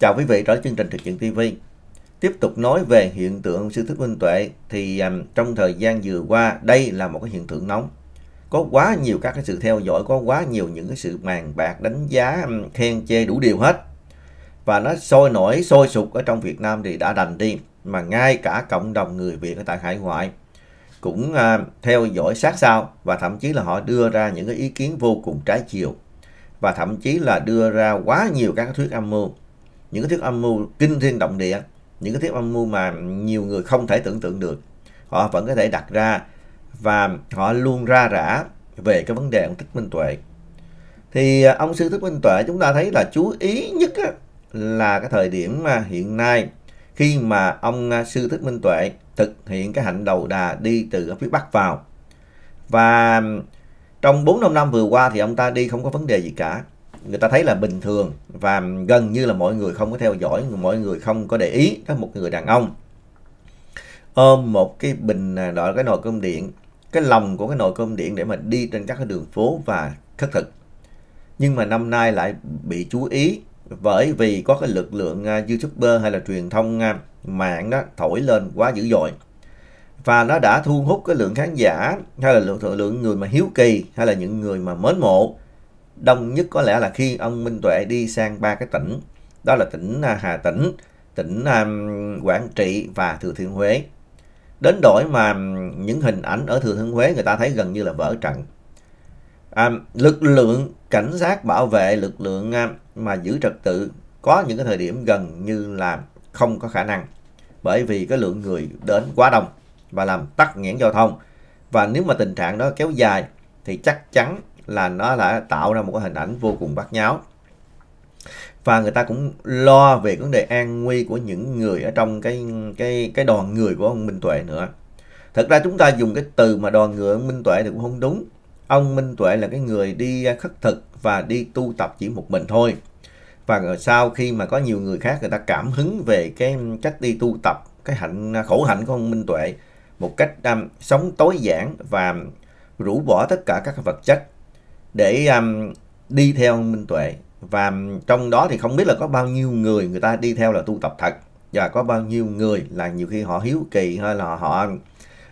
Chào quý vị trở chương trình trực hiện TV. Tiếp tục nói về hiện tượng sư thích minh tuệ thì um, trong thời gian vừa qua đây là một cái hiện tượng nóng. Có quá nhiều các cái sự theo dõi, có quá nhiều những cái sự màn bạc đánh giá um, khen chê đủ điều hết. Và nó sôi nổi, sôi sục ở trong Việt Nam thì đã đành đi mà ngay cả cộng đồng người Việt ở tại hải ngoại cũng uh, theo dõi sát sao và thậm chí là họ đưa ra những cái ý kiến vô cùng trái chiều và thậm chí là đưa ra quá nhiều các thuyết âm mưu những cái thuyết âm mưu kinh thiên động địa những cái thuyết âm mưu mà nhiều người không thể tưởng tượng được họ vẫn có thể đặt ra và họ luôn ra rã về cái vấn đề ông Thích Minh Tuệ thì à, ông sư Thích Minh Tuệ chúng ta thấy là chú ý nhất là cái thời điểm mà hiện nay khi mà ông à, sư Thích Minh Tuệ thực hiện cái hạnh đầu đà đi từ phía Bắc vào và trong 4 năm năm vừa qua thì ông ta đi không có vấn đề gì cả người ta thấy là bình thường và gần như là mọi người không có theo dõi, mọi người không có để ý có một người đàn ông ôm một cái bình đó à, cái nồi cơm điện, cái lòng của cái nồi cơm điện để mà đi trên các cái đường phố và khất thực. Nhưng mà năm nay lại bị chú ý bởi vì có cái lực lượng à, youtuber hay là truyền thông à, mạng đó thổi lên quá dữ dội và nó đã thu hút cái lượng khán giả hay là lượng lượng người mà hiếu kỳ hay là những người mà mến mộ đông nhất có lẽ là khi ông Minh Tuệ đi sang ba cái tỉnh, đó là tỉnh à, Hà Tĩnh, tỉnh à, Quảng Trị và Thừa Thiên Huế. Đến đổi mà những hình ảnh ở Thừa Thiên Huế người ta thấy gần như là vỡ trận. À, lực lượng cảnh sát bảo vệ, lực lượng à, mà giữ trật tự có những cái thời điểm gần như là không có khả năng bởi vì cái lượng người đến quá đông và làm tắc nghẽn giao thông. Và nếu mà tình trạng đó kéo dài thì chắc chắn là nó đã tạo ra một cái hình ảnh vô cùng bát nháo và người ta cũng lo về vấn đề an nguy của những người ở trong cái cái cái đoàn người của ông Minh Tuệ nữa. Thật ra chúng ta dùng cái từ mà đoàn người ông Minh Tuệ thì cũng không đúng. Ông Minh Tuệ là cái người đi khất thực và đi tu tập chỉ một mình thôi. Và sau khi mà có nhiều người khác người ta cảm hứng về cái cách đi tu tập, cái hạnh khổ hạnh của ông Minh Tuệ, một cách um, sống tối giản và rũ bỏ tất cả các vật chất để um, đi theo Minh Tuệ và um, trong đó thì không biết là có bao nhiêu người người ta đi theo là tu tập thật và có bao nhiêu người là nhiều khi họ hiếu kỳ hay là họ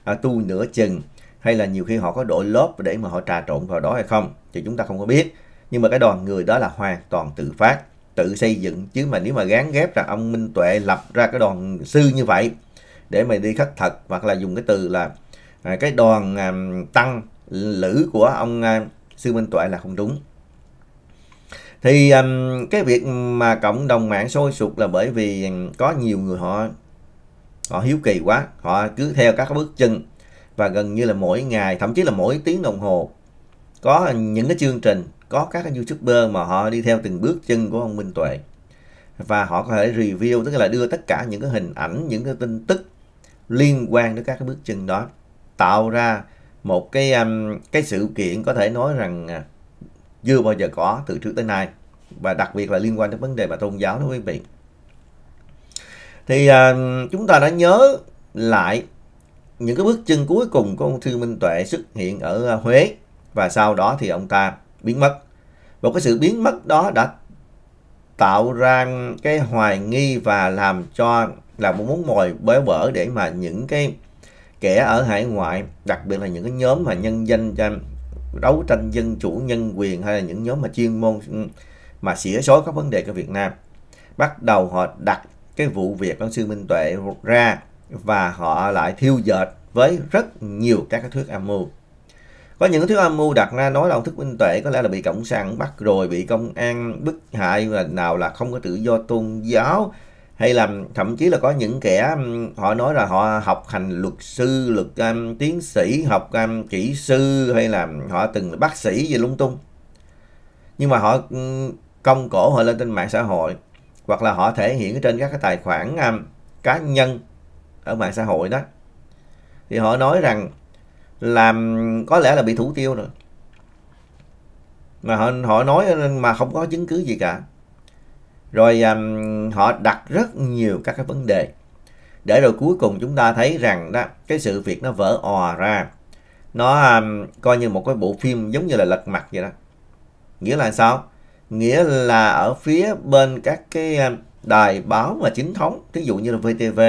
à, tu nửa chừng hay là nhiều khi họ có đổi lớp để mà họ trà trộn vào đó hay không thì chúng ta không có biết nhưng mà cái đoàn người đó là hoàn toàn tự phát tự xây dựng chứ mà nếu mà gán ghép rằng ông Minh Tuệ lập ra cái đoàn sư như vậy để mà đi khất thật hoặc là dùng cái từ là à, cái đoàn à, tăng lữ của ông à, sư Minh Tuệ là không đúng. Thì um, cái việc mà cộng đồng mạng sôi sục là bởi vì có nhiều người họ họ hiếu kỳ quá, họ cứ theo các bước chân và gần như là mỗi ngày, thậm chí là mỗi tiếng đồng hồ có những cái chương trình, có các cái youtuber mà họ đi theo từng bước chân của ông Minh Tuệ và họ có thể review tức là đưa tất cả những cái hình ảnh, những cái tin tức liên quan đến các cái bước chân đó tạo ra một cái um, cái sự kiện có thể nói rằng à, chưa bao giờ có từ trước tới nay và đặc biệt là liên quan đến vấn đề mà tôn giáo đó quý vị thì uh, chúng ta đã nhớ lại những cái bước chân cuối cùng của ông Trương Minh Tuệ xuất hiện ở à, Huế và sau đó thì ông ta biến mất một cái sự biến mất đó đã tạo ra cái hoài nghi và làm cho là một muốn mồi bới bở để mà những cái kẻ ở hải ngoại đặc biệt là những cái nhóm mà nhân danh đấu tranh dân chủ nhân quyền hay là những nhóm mà chuyên môn ừ, mà xỉa xói các vấn đề của Việt Nam bắt đầu họ đặt cái vụ việc ông sư Minh Tuệ ra và họ lại thiêu dệt với rất nhiều các cái thuyết âm mưu có những thuyết âm mưu đặt ra nói là ông thức minh tuệ có lẽ là bị cộng sản bắt rồi bị công an bức hại và nào là không có tự do tôn giáo hay là thậm chí là có những kẻ họ nói là họ học hành luật sư luật um, tiến sĩ học um, kỹ sư hay là họ từng là bác sĩ gì lung tung nhưng mà họ công cổ họ lên trên mạng xã hội hoặc là họ thể hiện trên các cái tài khoản um, cá nhân ở mạng xã hội đó thì họ nói rằng làm có lẽ là bị thủ tiêu rồi mà họ họ nói mà không có chứng cứ gì cả rồi um, họ đặt rất nhiều các cái vấn đề để rồi cuối cùng chúng ta thấy rằng đó cái sự việc nó vỡ òa ra nó um, coi như một cái bộ phim giống như là lật mặt vậy đó nghĩa là sao nghĩa là ở phía bên các cái um, đài báo mà chính thống thí dụ như là VTV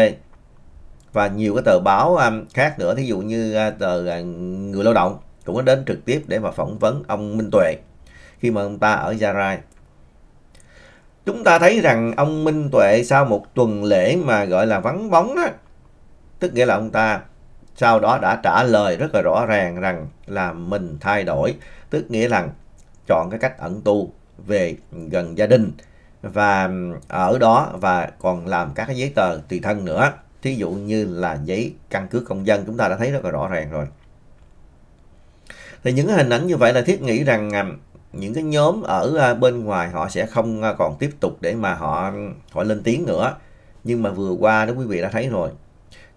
và nhiều cái tờ báo um, khác nữa thí dụ như uh, tờ uh, người lao động cũng có đến trực tiếp để mà phỏng vấn ông Minh Tuệ khi mà ông ta ở Gia Rai chúng ta thấy rằng ông Minh Tuệ sau một tuần lễ mà gọi là vắng bóng đó, tức nghĩa là ông ta sau đó đã trả lời rất là rõ ràng rằng là mình thay đổi, tức nghĩa là chọn cái cách ẩn tu về gần gia đình và ở đó và còn làm các cái giấy tờ tùy thân nữa. Thí dụ như là giấy căn cước công dân chúng ta đã thấy rất là rõ ràng rồi. Thì những hình ảnh như vậy là thiết nghĩ rằng à, những cái nhóm ở à, bên ngoài họ sẽ không à, còn tiếp tục để mà họ họ lên tiếng nữa nhưng mà vừa qua đó quý vị đã thấy rồi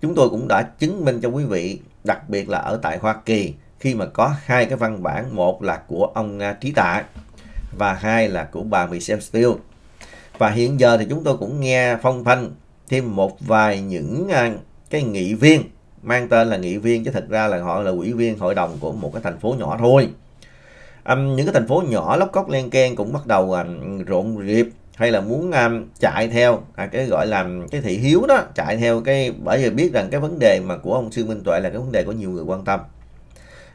chúng tôi cũng đã chứng minh cho quý vị đặc biệt là ở tại Hoa Kỳ khi mà có hai cái văn bản một là của ông à, Trí Tạ và hai là của bà Michelle Steele và hiện giờ thì chúng tôi cũng nghe phong phanh thêm một vài những cái nghị viên mang tên là nghị viên chứ thật ra là họ là ủy viên hội đồng của một cái thành phố nhỏ thôi um, những cái thành phố nhỏ lóc cóc len keng cũng bắt đầu um, rộn rịp hay là muốn um, chạy theo à, cái gọi là cái thị hiếu đó chạy theo cái bởi vì biết rằng cái vấn đề mà của ông Trương Minh Tuệ là cái vấn đề của nhiều người quan tâm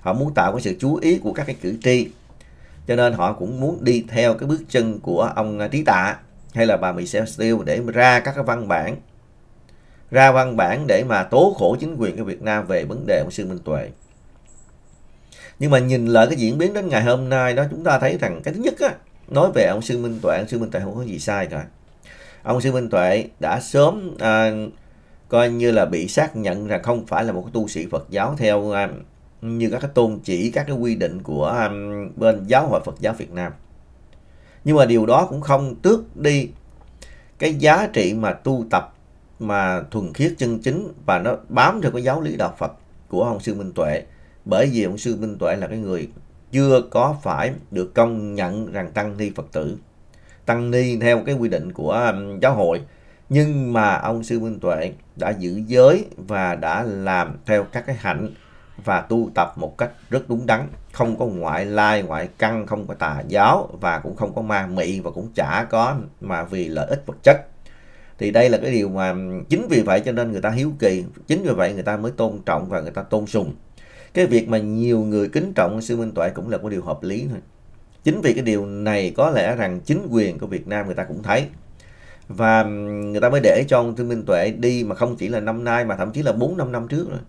họ muốn tạo cái sự chú ý của các cái cử tri cho nên họ cũng muốn đi theo cái bước chân của ông à, Trí Tạ hay là bà Michelle Steele để ra các cái văn bản ra văn bản để mà tố khổ chính quyền của Việt Nam về vấn đề ông Trương Minh Tuệ nhưng mà nhìn lại cái diễn biến đến ngày hôm nay đó chúng ta thấy rằng cái thứ nhất á nói về ông sư minh tuệ ông sư minh tuệ không có gì sai cả ông sư minh tuệ đã sớm à, coi như là bị xác nhận là không phải là một cái tu sĩ phật giáo theo à, như các cái tôn chỉ các cái quy định của à, bên giáo hội phật giáo việt nam nhưng mà điều đó cũng không tước đi cái giá trị mà tu tập mà thuần khiết chân chính và nó bám theo cái giáo lý đạo phật của ông sư minh tuệ bởi vì ông sư Minh Tuệ là cái người chưa có phải được công nhận rằng tăng ni Phật tử. Tăng ni theo cái quy định của um, giáo hội. Nhưng mà ông sư Minh Tuệ đã giữ giới và đã làm theo các cái hạnh và tu tập một cách rất đúng đắn, không có ngoại lai, ngoại căn, không có tà giáo và cũng không có ma mị và cũng chả có mà vì lợi ích vật chất. Thì đây là cái điều mà um, chính vì vậy cho nên người ta hiếu kỳ, chính vì vậy người ta mới tôn trọng và người ta tôn sùng cái việc mà nhiều người kính trọng sư Minh tuệ cũng là một điều hợp lý thôi. Chính vì cái điều này có lẽ rằng chính quyền của Việt Nam người ta cũng thấy. Và người ta mới để cho ông Sư Minh Tuệ đi mà không chỉ là năm nay mà thậm chí là bốn năm năm trước rồi.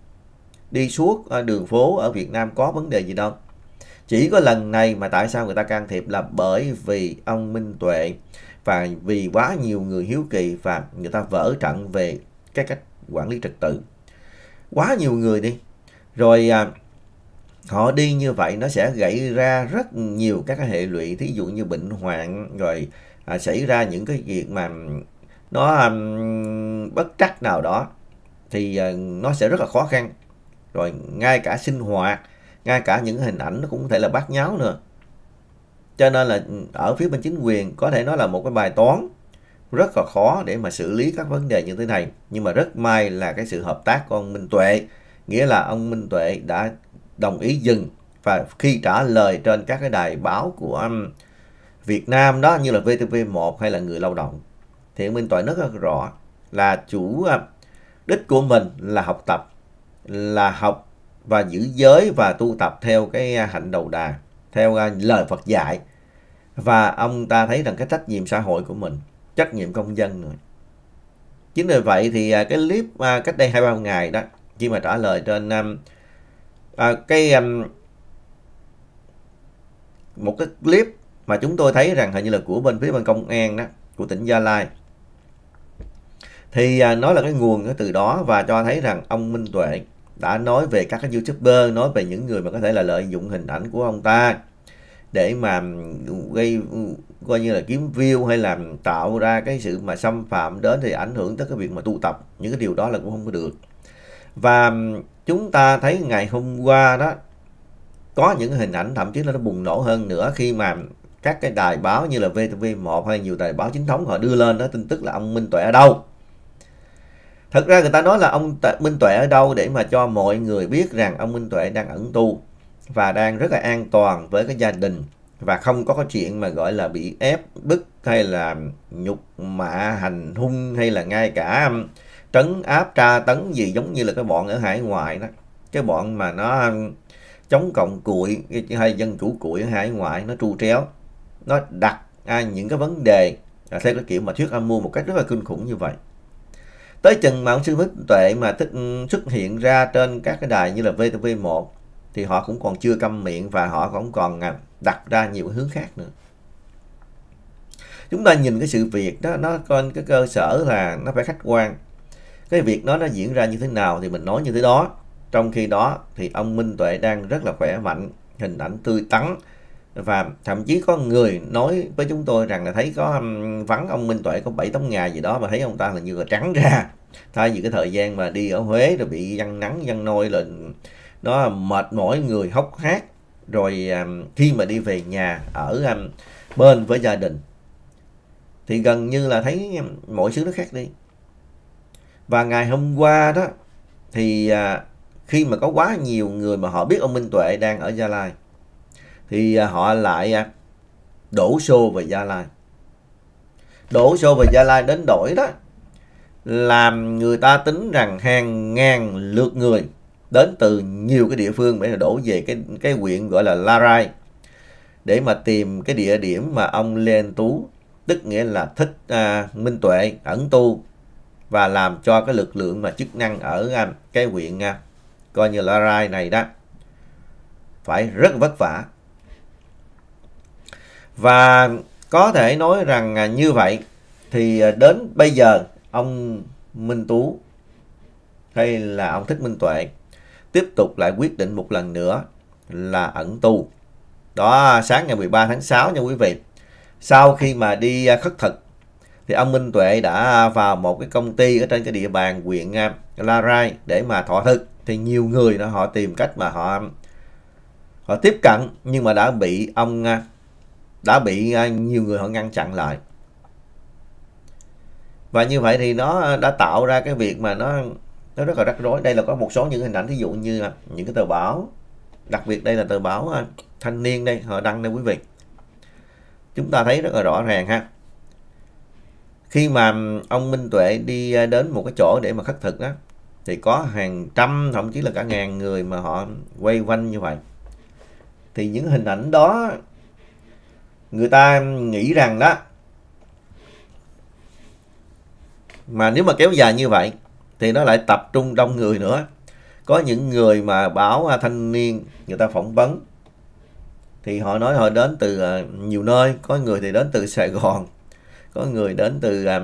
Đi suốt ờ, đường phố ở Việt Nam có vấn đề gì đâu. Chỉ có lần này mà tại sao người ta can thiệp là bởi vì ông Minh Tuệ và vì quá nhiều người hiếu kỳ và người ta vỡ trận về cái cách quản lý trật tự. Quá nhiều người đi, rồi à, họ đi như vậy nó sẽ gây ra rất nhiều các hệ lụy, thí dụ như bệnh hoạn, rồi à, xảy ra những cái việc mà nó um, bất trắc nào đó thì uh, nó sẽ rất là khó khăn rồi ngay cả sinh hoạt ngay cả những hình ảnh nó cũng có thể là bát nháo nữa cho nên là ở phía bên chính quyền có thể nói là một cái bài toán rất là khó để mà xử lý các vấn đề như thế này nhưng mà rất may là cái sự hợp tác của ông Minh Tuệ nghĩa là ông Minh Tuệ đã đồng ý dừng và khi trả lời trên các cái đài báo của um, Việt Nam đó như là VTV1 hay là người lao động thì ông Minh Tuệ rất, rất rõ là chủ um, đích của mình là học tập là học và giữ giới và tu tập theo cái uh, hạnh đầu đà theo uh, lời Phật dạy và ông ta thấy rằng cái trách nhiệm xã hội của mình trách nhiệm công dân nữa chính vì vậy thì uh, cái clip cách đây hai ba ngày đó khi mà trả lời trên um, à, cái um, một cái clip mà chúng tôi thấy rằng hình như là của bên phía bên công an đó của tỉnh gia lai thì à, nó là cái nguồn từ đó và cho thấy rằng ông minh tuệ đã nói về các cái youtuber nói về những người mà có thể là lợi dụng hình ảnh của ông ta để mà um, gây um, coi như là kiếm view hay làm tạo ra cái sự mà xâm phạm đến thì ảnh hưởng tới cái việc mà tu tập những cái điều đó là cũng không có được và chúng ta thấy ngày hôm qua đó có những hình ảnh thậm chí nó bùng nổ hơn nữa khi mà các cái đài báo như là VTV1 hay nhiều đài báo chính thống họ đưa lên đó tin tức là ông Minh Tuệ ở đâu. Thật ra người ta nói là ông Minh Tuệ ở đâu để mà cho mọi người biết rằng ông Minh Tuệ đang ẩn tu và đang rất là an toàn với cái gia đình và không có cái chuyện mà gọi là bị ép bức hay là nhục mạ hành hung hay là ngay cả trấn áp tra tấn gì giống như là cái bọn ở hải ngoại đó cái bọn mà nó chống cộng cuội hay dân chủ cuội ở hải ngoại nó tru tréo nó đặt à, những cái vấn đề à, theo cái kiểu mà thuyết âm mưu một cách rất là kinh khủng như vậy tới chừng mà ông sư Minh Tuệ mà thích, ừ, xuất hiện ra trên các cái đài như là VTV1 thì họ cũng còn chưa câm miệng và họ cũng còn à, đặt ra nhiều hướng khác nữa chúng ta nhìn cái sự việc đó nó trên cái cơ sở là nó phải khách quan cái việc đó nó diễn ra như thế nào thì mình nói như thế đó trong khi đó thì ông Minh Tuệ đang rất là khỏe mạnh hình ảnh tươi tắn và thậm chí có người nói với chúng tôi rằng là thấy có vắng ông Minh Tuệ có bảy 8 ngày gì đó mà thấy ông ta là như là trắng ra thay vì cái thời gian mà đi ở Huế rồi bị dân nắng dân nôi là nó mệt mỏi người hốc hác rồi khi mà đi về nhà ở bên với gia đình thì gần như là thấy mọi thứ nó khác đi và ngày hôm qua đó thì à, khi mà có quá nhiều người mà họ biết ông Minh Tuệ đang ở Gia Lai thì à, họ lại à, đổ xô về Gia Lai. Đổ xô về Gia Lai đến đổi đó làm người ta tính rằng hàng ngàn lượt người đến từ nhiều cái địa phương để đổ về cái cái huyện gọi là La Rai để mà tìm cái địa điểm mà ông Lê Anh Tú tức nghĩa là thích à, Minh Tuệ ẩn tu và làm cho cái lực lượng mà chức năng ở à, cái huyện à, coi như là rai này đó phải rất vất vả và có thể nói rằng à, như vậy thì đến bây giờ ông Minh Tú hay là ông Thích Minh Tuệ tiếp tục lại quyết định một lần nữa là ẩn tu. Đó sáng ngày 13 tháng 6 nha quý vị. Sau khi mà đi khất thực thì ông Minh Tuệ đã vào một cái công ty ở trên cái địa bàn huyện à, La Rai để mà thọ thực thì nhiều người đó họ tìm cách mà họ họ tiếp cận nhưng mà đã bị ông à, đã bị à, nhiều người họ ngăn chặn lại và như vậy thì nó đã tạo ra cái việc mà nó nó rất là rắc rối đây là có một số những hình ảnh ví dụ như những cái tờ báo đặc biệt đây là tờ báo thanh niên đây họ đăng đây quý vị chúng ta thấy rất là rõ ràng ha khi mà ông Minh Tuệ đi à, đến một cái chỗ để mà khắc thực đó thì có hàng trăm thậm chí là cả ngàn người mà họ quay quanh như vậy thì những hình ảnh đó người ta nghĩ rằng đó mà nếu mà kéo dài như vậy thì nó lại tập trung đông người nữa có những người mà báo à, thanh niên người ta phỏng vấn thì họ nói họ đến từ à, nhiều nơi có người thì đến từ sài gòn có người đến từ à,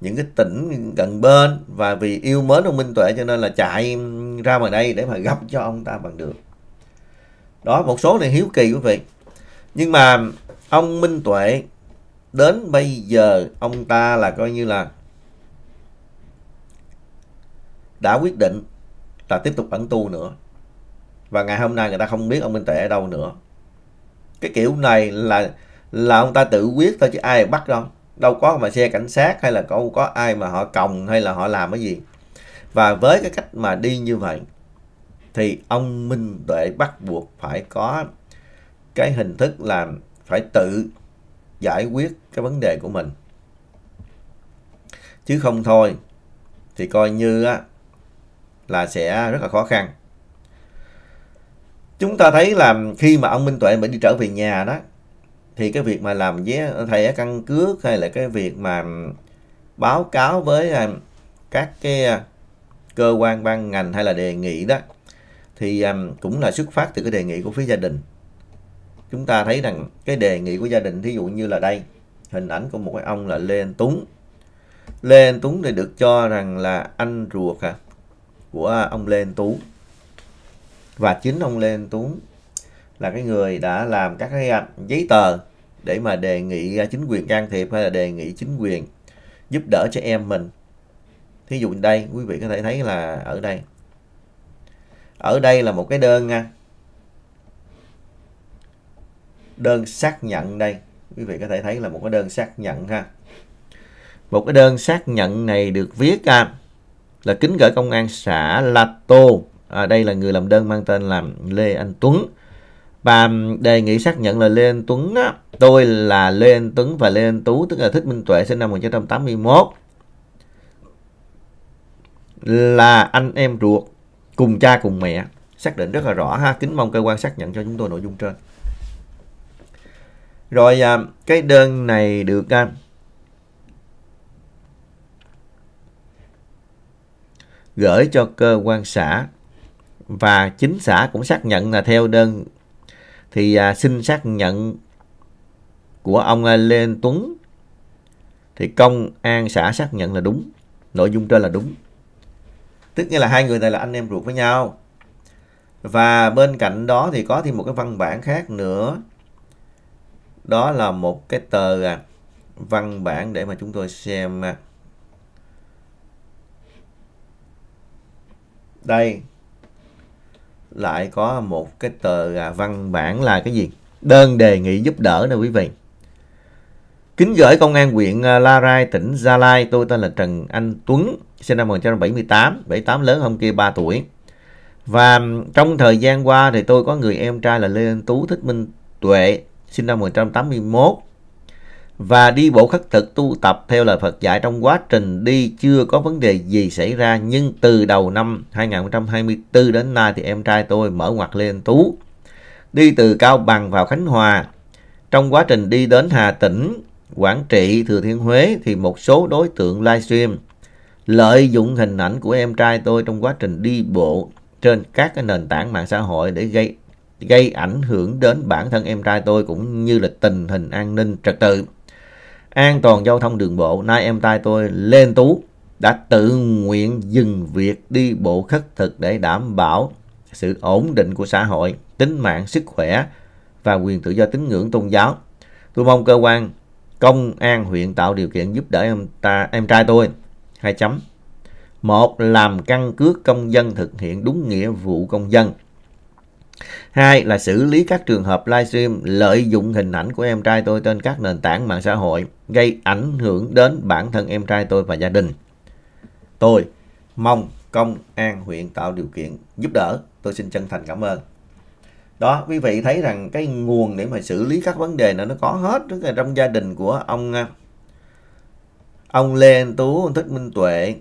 những cái tỉnh gần bên và vì yêu mến ông Minh Tuệ cho nên là chạy ra ngoài đây để mà gặp cho ông ta bằng được đó một số này hiếu kỳ quý vị nhưng mà ông Minh Tuệ đến bây giờ ông ta là coi như là đã quyết định là tiếp tục ẩn tu nữa và ngày hôm nay người ta không biết ông Minh Tuệ ở đâu nữa cái kiểu này là là ông ta tự quyết thôi chứ ai bắt đâu đâu có mà xe cảnh sát hay là có có ai mà họ còng hay là họ làm cái gì và với cái cách mà đi như vậy thì ông Minh Tuệ bắt buộc phải có cái hình thức là phải tự giải quyết cái vấn đề của mình chứ không thôi thì coi như á, là sẽ rất là khó khăn chúng ta thấy là khi mà ông Minh Tuệ mới đi trở về nhà đó thì cái việc mà làm vé ở căn cước hay là cái việc mà báo cáo với à, các cái à, cơ quan ban ngành hay là đề nghị đó thì à, cũng là xuất phát từ cái đề nghị của phía gia đình chúng ta thấy rằng cái đề nghị của gia đình thí dụ như là đây hình ảnh của một cái ông là Lê Anh Tuấn Lê Anh Tuấn thì được cho rằng là anh ruột à, của ông Lê Anh Tú và chính ông Lê Anh Tuấn là cái người đã làm các cái à, giấy tờ để mà đề nghị à, chính quyền can thiệp hay là đề nghị chính quyền giúp đỡ cho em mình. Thí dụ đây quý vị có thể thấy là ở đây. Ở đây là một cái đơn nha. À, đơn xác nhận đây. Quý vị có thể thấy là một cái đơn xác nhận ha. Một cái đơn xác nhận này được viết à, là kính gửi công an xã Lato. À, đây là người làm đơn mang tên là Lê Anh Tuấn và đề nghị xác nhận là Lê Anh Tuấn á, tôi là Lê Anh Tuấn và Lê Anh Tú tức là Thích Minh Tuệ sinh năm 1981 là anh em ruột cùng cha cùng mẹ xác định rất là rõ ha kính mong cơ quan xác nhận cho chúng tôi nội dung trên rồi à, cái đơn này được à, gửi cho cơ quan xã và chính xã cũng xác nhận là theo đơn thì à, xin xác nhận của ông à, Lê Tuấn thì công an xã xác nhận là đúng nội dung trên là đúng tức nghĩa là hai người này là anh em ruột với nhau và bên cạnh đó thì có thêm một cái văn bản khác nữa đó là một cái tờ à, văn bản để mà chúng tôi xem à. đây lại có một cái tờ văn bản là cái gì? Đơn đề nghị giúp đỡ nè quý vị. Kính gửi Công an huyện à, La Rai, tỉnh Gia Lai. Tôi tên là Trần Anh Tuấn, sinh năm 1978, 78 lớn hôm kia 3 tuổi. Và trong thời gian qua thì tôi có người em trai là Lê Anh Tú Thích Minh Tuệ, sinh năm 1981 và đi bộ khất thực tu tập theo lời Phật dạy trong quá trình đi chưa có vấn đề gì xảy ra nhưng từ đầu năm 2024 đến nay thì em trai tôi mở ngoặt lên Tú đi từ Cao Bằng vào Khánh Hòa trong quá trình đi đến Hà Tĩnh Quảng Trị, Thừa Thiên Huế thì một số đối tượng livestream lợi dụng hình ảnh của em trai tôi trong quá trình đi bộ trên các nền tảng mạng xã hội để gây gây ảnh hưởng đến bản thân em trai tôi cũng như là tình hình an ninh trật tự an toàn giao thông đường bộ, nay em trai tôi Lên Tú đã tự nguyện dừng việc đi bộ khất thực để đảm bảo sự ổn định của xã hội, tính mạng, sức khỏe và quyền tự do tín ngưỡng tôn giáo. Tôi mong cơ quan công an huyện tạo điều kiện giúp đỡ em ta em trai tôi. Hai chấm. Một, làm căn cước công dân thực hiện đúng nghĩa vụ công dân. Hai là xử lý các trường hợp livestream lợi dụng hình ảnh của em trai tôi trên các nền tảng mạng xã hội gây ảnh hưởng đến bản thân em trai tôi và gia đình. Tôi mong công an huyện tạo điều kiện giúp đỡ. Tôi xin chân thành cảm ơn. Đó, quý vị thấy rằng cái nguồn để mà xử lý các vấn đề này nó có hết tức là trong gia đình của ông à, ông Lê Anh Tú, ông Thích Minh Tuệ,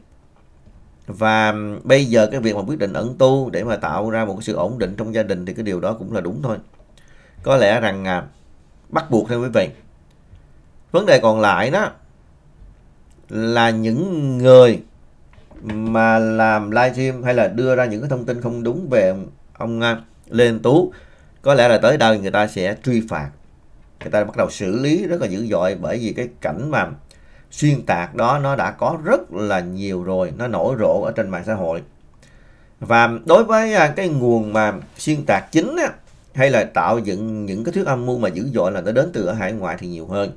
và bây giờ cái việc mà quyết định ẩn tu để mà tạo ra một cái sự ổn định trong gia đình thì cái điều đó cũng là đúng thôi có lẽ rằng à, bắt buộc thôi quý vị vấn đề còn lại đó là những người mà làm livestream hay là đưa ra những cái thông tin không đúng về ông à, Lê lên Tú có lẽ là tới đây người ta sẽ truy phạt người ta bắt đầu xử lý rất là dữ dội bởi vì cái cảnh mà xuyên tạc đó nó đã có rất là nhiều rồi, nó nổi rộ ở trên mạng xã hội. Và đối với à, cái nguồn mà xuyên tạc chính á, hay là tạo dựng những cái thuyết âm mưu mà dữ dội là nó đến từ ở hải ngoại thì nhiều hơn.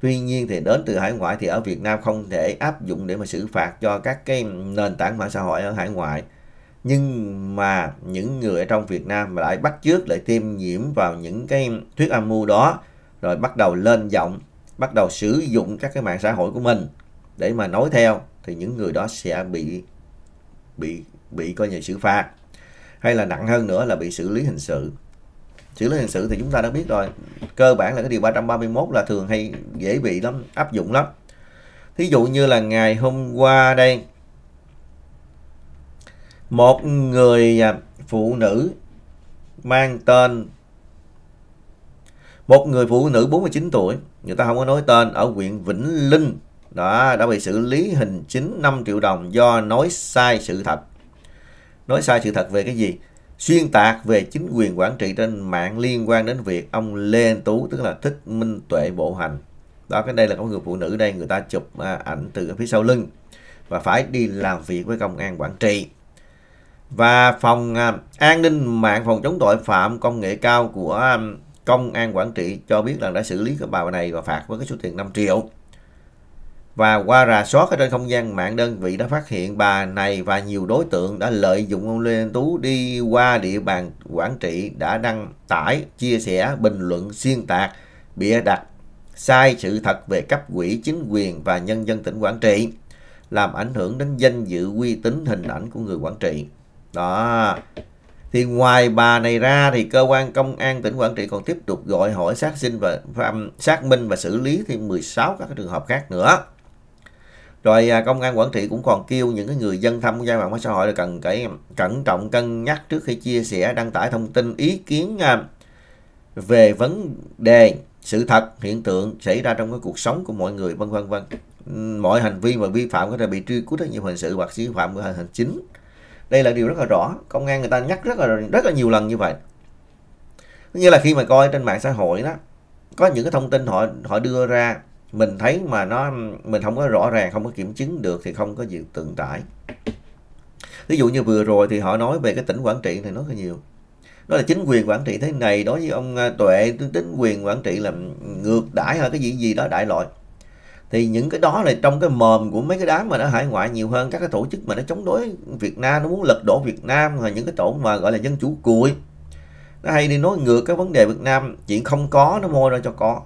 Tuy nhiên thì đến từ hải ngoại thì ở Việt Nam không thể áp dụng để mà xử phạt cho các cái nền tảng mạng xã hội ở hải ngoại. Nhưng mà những người ở trong Việt Nam lại bắt chước lại tiêm nhiễm vào những cái thuyết âm mưu đó rồi bắt đầu lên giọng bắt đầu sử dụng các cái mạng xã hội của mình để mà nói theo thì những người đó sẽ bị bị bị coi như xử phạt hay là nặng hơn nữa là bị xử lý hình sự xử lý hình sự thì chúng ta đã biết rồi cơ bản là cái điều 331 là thường hay dễ bị lắm áp dụng lắm thí dụ như là ngày hôm qua đây một người à, phụ nữ mang tên một người phụ nữ 49 tuổi, người ta không có nói tên, ở huyện Vĩnh Linh đã, đã bị xử lý hình chính 5 triệu đồng do nói sai sự thật. Nói sai sự thật về cái gì? Xuyên tạc về chính quyền quản trị trên mạng liên quan đến việc ông Lê Anh Tú, tức là Thích Minh Tuệ bộ hành. Đó, cái đây là có người phụ nữ đây, người ta chụp à, ảnh từ phía sau lưng và phải đi làm việc với công an quản trị và phòng à, an ninh mạng phòng chống tội phạm công nghệ cao của à, công an Quảng Trị cho biết rằng đã xử lý cái bà này và phạt với cái số tiền 5 triệu. Và qua rà soát ở trên không gian mạng đơn vị đã phát hiện bà này và nhiều đối tượng đã lợi dụng ông Lê Anh Tú đi qua địa bàn Quảng Trị đã đăng tải, chia sẻ, bình luận, xuyên tạc, bịa đặt, sai sự thật về cấp quỹ chính quyền và nhân dân tỉnh Quảng Trị, làm ảnh hưởng đến danh dự uy tín hình ảnh của người Quảng Trị. Đó, thì ngoài bà này ra thì cơ quan công an tỉnh Quảng Trị còn tiếp tục gọi hỏi xác sinh và xác minh và xử lý thêm 16 các trường hợp khác nữa. Rồi à, công an Quảng Trị cũng còn kêu những cái người dân tham gia mạng xã hội là cần phải cẩn trọng cân nhắc trước khi chia sẻ đăng tải thông tin ý kiến à, về vấn đề sự thật hiện tượng xảy ra trong cái cuộc sống của mọi người vân vân vân mọi hành vi mà vi phạm có thể bị truy cứu trách nhiệm hình sự hoặc vi phạm của hành chính đây là điều rất là rõ công an người ta nhắc rất là rất là nhiều lần như vậy như là khi mà coi trên mạng xã hội đó có những cái thông tin họ họ đưa ra mình thấy mà nó mình không có rõ ràng không có kiểm chứng được thì không có việc tường tải ví dụ như vừa rồi thì họ nói về cái tỉnh quản trị thì nói rất nhiều đó là chính quyền quản trị thế này đối với ông ờ, tuệ chính quyền quản trị là ngược đãi hay cái gì gì đó đại loại thì những cái đó là trong cái mồm của mấy cái đám mà nó hải ngoại nhiều hơn các cái tổ chức mà nó chống đối Việt Nam nó muốn lật đổ Việt Nam rồi những cái tổ mà gọi là dân chủ cùi nó hay đi nói ngược cái vấn đề Việt Nam chuyện không có nó mua ra cho có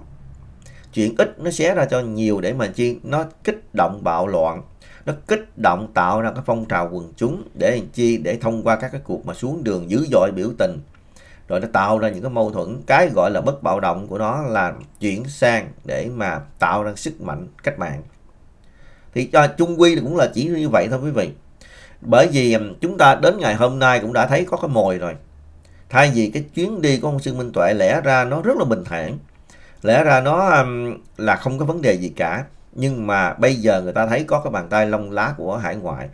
chuyện ít nó xé ra cho nhiều để mà chi nó kích động bạo loạn nó kích động tạo ra cái phong trào quần chúng để chi để thông qua các cái cuộc mà xuống đường dữ dội biểu tình rồi nó tạo ra những cái mâu thuẫn cái gọi là bất bạo động của nó là chuyển sang để mà tạo ra sức mạnh cách mạng thì cho chung quy cũng là chỉ như vậy thôi quý vị bởi vì chúng ta đến ngày hôm nay cũng đã thấy có cái mồi rồi thay vì cái chuyến đi của ông sư minh tuệ lẽ ra nó rất là bình thản lẽ ra nó là không có vấn đề gì cả nhưng mà bây giờ người ta thấy có cái bàn tay lông lá của hải ngoại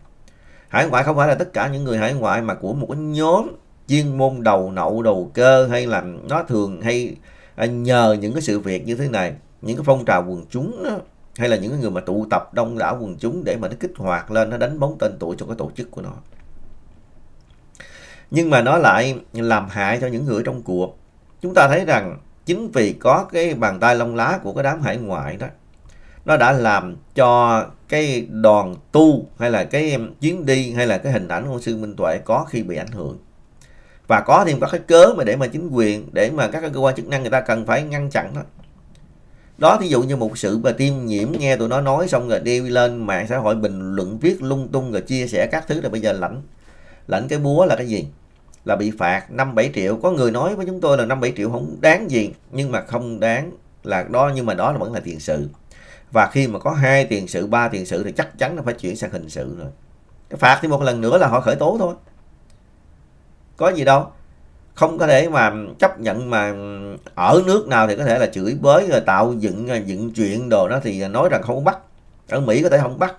hải ngoại không phải là tất cả những người hải ngoại mà của một cái nhóm chuyên môn đầu nậu đầu cơ hay là nó thường hay à, nhờ những cái sự việc như thế này những cái phong trào quần chúng đó, hay là những người mà tụ tập đông đảo quần chúng để mà nó kích hoạt lên nó đánh bóng tên tuổi cho cái tổ chức của nó nhưng mà nó lại làm hại cho những người trong cuộc chúng ta thấy rằng chính vì có cái bàn tay lông lá của cái đám hải ngoại đó nó đã làm cho cái đoàn tu hay là cái chuyến đi hay là cái hình ảnh của sư minh tuệ có khi bị ảnh hưởng và có thêm các cái cớ mà để mà chính quyền để mà các cơ quan chức năng người ta cần phải ngăn chặn đó đó thí dụ như một sự mà tiêm nhiễm nghe tụi nó nói xong rồi đi lên mạng xã hội bình luận viết lung tung rồi chia sẻ các thứ rồi bây giờ lãnh lãnh cái búa là cái gì là bị phạt 5 7 triệu có người nói với chúng tôi là 5 7 triệu không đáng gì nhưng mà không đáng là đó nhưng mà đó là vẫn là tiền sự và khi mà có hai tiền sự ba tiền sự thì chắc chắn là phải chuyển sang hình sự rồi cái phạt thì một lần nữa là họ khởi tố thôi có gì đâu không có thể mà chấp nhận mà ở nước nào thì có thể là chửi bới rồi tạo dựng dựng chuyện đồ đó thì nói rằng không bắt ở mỹ có thể không bắt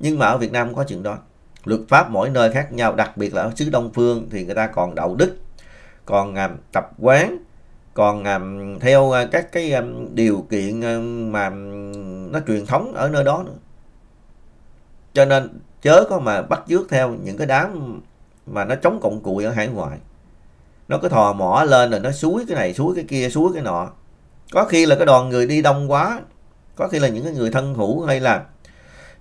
nhưng mà ở việt nam không có chuyện đó luật pháp mỗi nơi khác nhau đặc biệt là ở xứ đông phương thì người ta còn đạo đức còn à, tập quán còn à, theo à, các cái điều kiện mà nó truyền thống ở nơi đó nữa cho nên chớ có mà bắt chước theo những cái đám mà nó chống cộng cụi ở hải ngoại nó cứ thò mỏ lên rồi nó suối cái này suối cái kia suối cái nọ có khi là cái đoàn người đi đông quá có khi là những cái người thân hữu hay là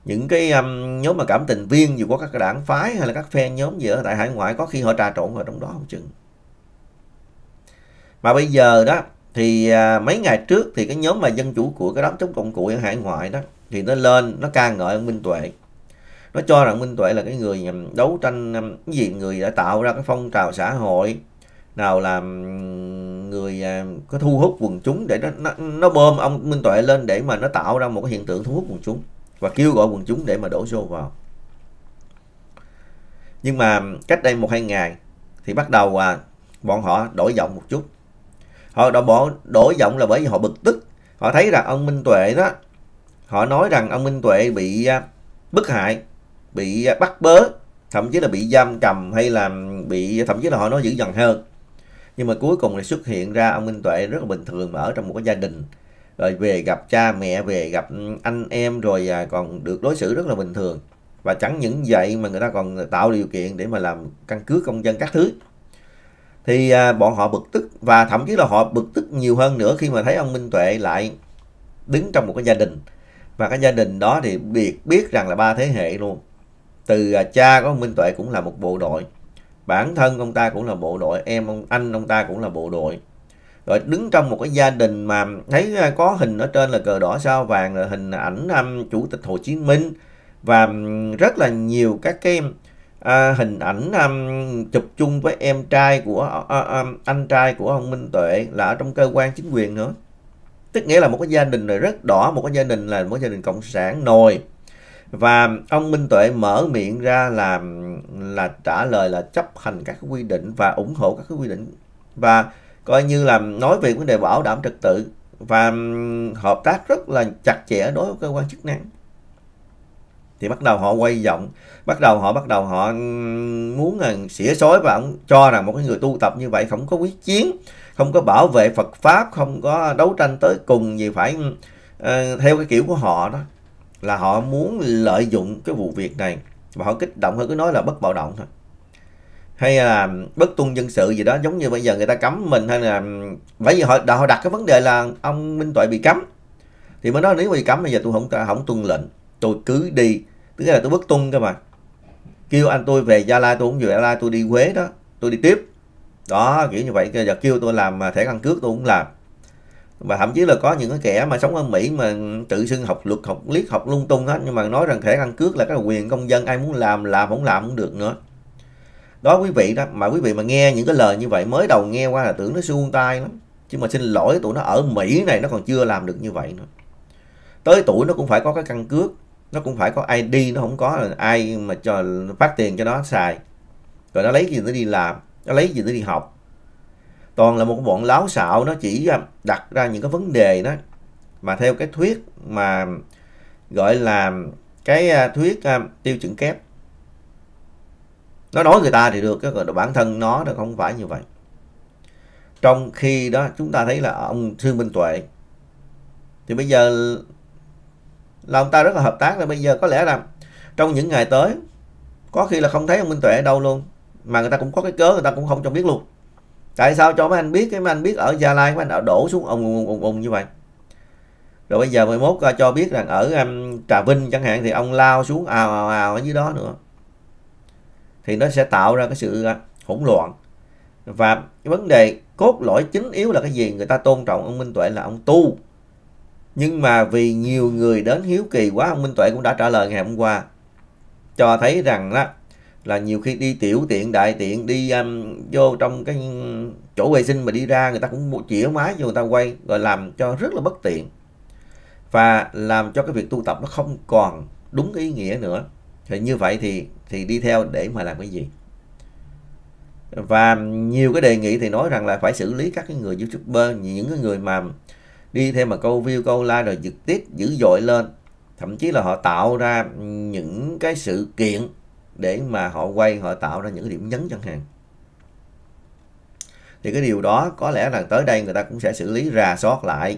những cái um, nhóm mà cảm tình viên dù có các đảng phái hay là các phe nhóm gì ở tại hải ngoại có khi họ trà trộn vào trong đó không chừng mà bây giờ đó thì à, mấy ngày trước thì cái nhóm mà dân chủ của cái đám chống cộng cụ ở hải ngoại đó thì nó lên nó ca ngợi ông Minh Tuệ nó cho rằng Minh Tuệ là cái người um, đấu tranh um, cái gì người đã tạo ra cái phong trào xã hội nào là um, người à, có thu hút quần chúng để nó, nó nó bơm ông Minh Tuệ lên để mà nó tạo ra một cái hiện tượng thu hút quần chúng và kêu gọi quần chúng để mà đổ xô vào nhưng mà cách đây một hai ngày thì bắt đầu à, bọn họ đổi giọng một chút họ đổ bỏ đổi giọng là bởi vì họ bực tức họ thấy rằng ông Minh Tuệ đó họ nói rằng ông Minh Tuệ bị à, bức hại bị à, bắt bớ thậm chí là bị giam cầm hay là bị thậm chí là họ nói dữ dằn hơn nhưng mà cuối cùng lại xuất hiện ra ông Minh Tuệ rất là bình thường mà ở trong một cái gia đình rồi về gặp cha mẹ về gặp anh em rồi à, còn được đối xử rất là bình thường và chẳng những vậy mà người ta còn tạo điều kiện để mà làm căn cứ công dân các thứ thì à, bọn họ bực tức và thậm chí là họ bực tức nhiều hơn nữa khi mà thấy ông Minh Tuệ lại đứng trong một cái gia đình và cái gia đình đó thì biết biết rằng là ba thế hệ luôn từ à, cha của ông Minh Tuệ cũng là một bộ đội bản thân ông ta cũng là bộ đội em ông anh ông ta cũng là bộ đội rồi đứng trong một cái gia đình mà thấy à, có hình ở trên là cờ đỏ sao vàng rồi hình ảnh um, chủ tịch Hồ Chí Minh và um, rất là nhiều các cái uh, hình ảnh um, chụp chung với em trai của uh, uh, anh trai của ông Minh Tuệ là ở trong cơ quan chính quyền nữa tức nghĩa là một cái gia đình này rất đỏ một cái gia đình là một gia đình cộng sản nồi và ông Minh Tuệ mở miệng ra là là trả lời là chấp hành các quy định và ủng hộ các quy định và coi như là nói về vấn đề bảo đảm trật tự và hợp tác rất là chặt chẽ đối với cơ quan chức năng thì bắt đầu họ quay giọng bắt đầu họ bắt đầu họ muốn là xỉa xói và ông cho rằng một cái người tu tập như vậy không có quyết chiến không có bảo vệ Phật pháp không có đấu tranh tới cùng gì phải uh, theo cái kiểu của họ đó là họ muốn lợi dụng cái vụ việc này và họ kích động hơn cứ nói là bất bạo động thôi hay là bất tuân dân sự gì đó giống như bây giờ người ta cấm mình hay là bởi vì họ, họ đặt cái vấn đề là ông Minh Tuệ bị cấm thì mới nói nếu bị cấm bây giờ tôi không không tuân lệnh tôi cứ đi tức là tôi bất tuân cơ mà kêu anh tôi về Gia Lai tôi cũng về Gia Lai tôi đi Huế đó tôi đi tiếp đó kiểu như vậy giờ kêu tôi làm thẻ căn cước tôi cũng làm và thậm chí là có những cái kẻ mà sống ở Mỹ mà tự xưng học luật học liếc học lung tung hết nhưng mà nói rằng thẻ căn cước là cái quyền công dân ai muốn làm làm không làm cũng được nữa đó quý vị đó mà quý vị mà nghe những cái lời như vậy mới đầu nghe qua là tưởng nó suông tay lắm chứ mà xin lỗi tụi nó ở Mỹ này nó còn chưa làm được như vậy nữa tới tuổi nó cũng phải có cái căn cước nó cũng phải có ID nó không có là ai mà cho phát tiền cho nó xài rồi nó lấy gì nó đi làm nó lấy gì nó đi học toàn là một bọn láo xạo nó chỉ à, đặt ra những cái vấn đề đó mà theo cái thuyết mà gọi là cái à, thuyết à, tiêu chuẩn kép nó nói người ta thì được cái bản thân nó nó không phải như vậy trong khi đó chúng ta thấy là ông Trương Minh Tuệ thì bây giờ là ông ta rất là hợp tác là bây giờ có lẽ là trong những ngày tới có khi là không thấy ông Minh Tuệ ở đâu luôn mà người ta cũng có cái cớ người ta cũng không cho biết luôn tại sao cho mấy anh biết cái mấy anh biết ở gia lai mấy anh ở đổ xuống ông ùng ùng ùng như vậy rồi bây giờ 11 à, cho biết rằng ở um, trà vinh chẳng hạn thì ông lao xuống ào ào ào ở dưới đó nữa thì nó sẽ tạo ra cái sự à, hỗn loạn và cái vấn đề cốt lõi chính yếu là cái gì người ta tôn trọng ông minh tuệ là ông tu nhưng mà vì nhiều người đến hiếu kỳ quá ông minh tuệ cũng đã trả lời ngày hôm qua cho thấy rằng đó là nhiều khi đi tiểu tiện đại tiện đi um, vô trong cái chỗ vệ sinh mà đi ra người ta cũng chĩa máy vô người ta quay rồi làm cho rất là bất tiện và làm cho cái việc tu tập nó không còn đúng ý nghĩa nữa thì như vậy thì thì đi theo để mà làm cái gì và nhiều cái đề nghị thì nói rằng là phải xử lý các cái người youtuber những cái người mà đi theo mà câu view câu like rồi trực tiếp dữ dội lên thậm chí là họ tạo ra những cái sự kiện để mà họ quay họ tạo ra những cái điểm nhấn chẳng hạn thì cái điều đó có lẽ là tới đây người ta cũng sẽ xử lý rà soát lại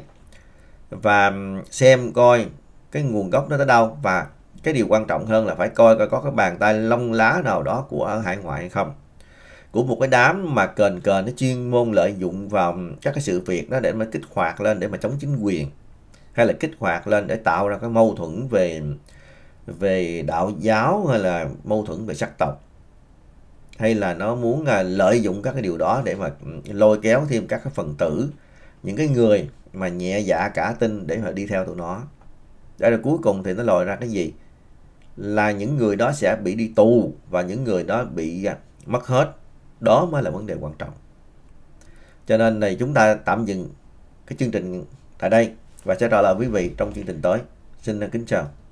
và xem coi cái nguồn gốc nó tới đâu và cái điều quan trọng hơn là phải coi coi có cái bàn tay lông lá nào đó của ở hải ngoại hay không của một cái đám mà cờn cờn nó chuyên môn lợi dụng vào các cái sự việc đó để mà kích hoạt lên để mà chống chính quyền hay là kích hoạt lên để tạo ra cái mâu thuẫn về về đạo giáo hay là mâu thuẫn về sắc tộc hay là nó muốn à, lợi dụng các cái điều đó để mà ừ, lôi kéo thêm các cái phần tử những cái người mà nhẹ dạ cả tin để mà đi theo tụi nó Đây là cuối cùng thì nó lòi ra cái gì là những người đó sẽ bị đi tù và những người đó bị à, mất hết đó mới là vấn đề quan trọng cho nên này chúng ta tạm dừng cái chương trình tại đây và sẽ trở lại quý vị trong chương trình tới xin kính chào